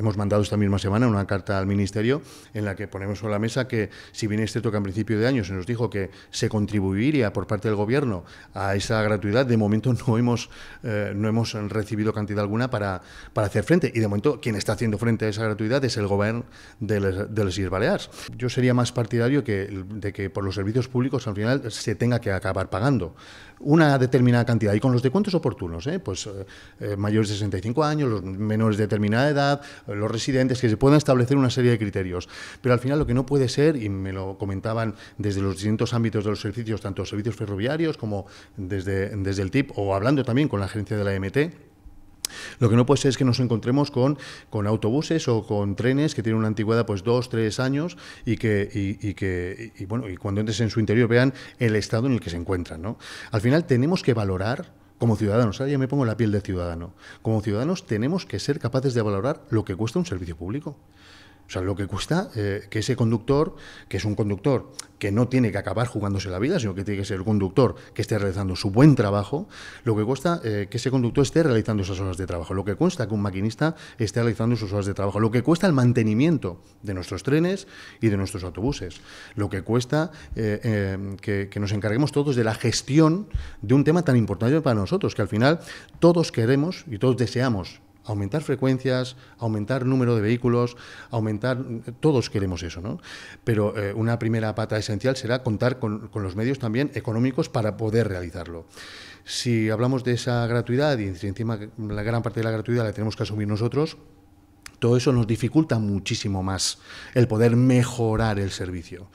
Hemos mandado esta misma semana una carta al Ministerio en la que ponemos sobre la mesa que, si bien es cierto que a principio de año se nos dijo que se contribuiría por parte del Gobierno a esa gratuidad, de momento no hemos, eh, no hemos recibido cantidad alguna para, para hacer frente. Y de momento quien está haciendo frente a esa gratuidad es el Gobierno de, los de las Islas Yo sería más partidario que, de que por los servicios públicos al final se tenga que acabar pagando una determinada cantidad y con los de descuentos oportunos, ¿eh? pues eh, mayores de 65 años, los menores de determinada edad, los residentes, que se puedan establecer una serie de criterios. Pero al final lo que no puede ser, y me lo comentaban desde los distintos ámbitos de los servicios, tanto los servicios ferroviarios como desde, desde el TIP, o hablando también con la agencia de la MT, lo que no puede ser es que nos encontremos con, con autobuses o con trenes que tienen una antigüedad pues dos, tres años y que, que bueno, y cuando entres en su interior vean el estado en el que se encuentran. Al final tenemos que valorar como ciudadanos, ahora ya me pongo la piel de ciudadano. Como ciudadanos tenemos que ser capaces de valorar lo que cuesta un servicio público. O sea, lo que cuesta eh, que ese conductor, que es un conductor que no tiene que acabar jugándose la vida, sino que tiene que ser el conductor que esté realizando su buen trabajo, lo que cuesta eh, que ese conductor esté realizando esas horas de trabajo, lo que cuesta que un maquinista esté realizando sus horas de trabajo, lo que cuesta el mantenimiento de nuestros trenes y de nuestros autobuses, lo que cuesta eh, que nos encarguemos todos de la gestión de un tema tan importante para nosotros, que al final todos queremos y todos deseamos aumentar frecuencias, aumentar número de vehículos, aumentar... Todos queremos eso, ¿no? Pero eh, una primera pata esencial será contar con, los medios también económicos para poder realizarlo. Si hablamos de esa gratuidad y encima la gran parte de la gratuidad la tenemos que asumir nosotros, todo eso nos dificulta muchísimo más el poder mejorar el servicio.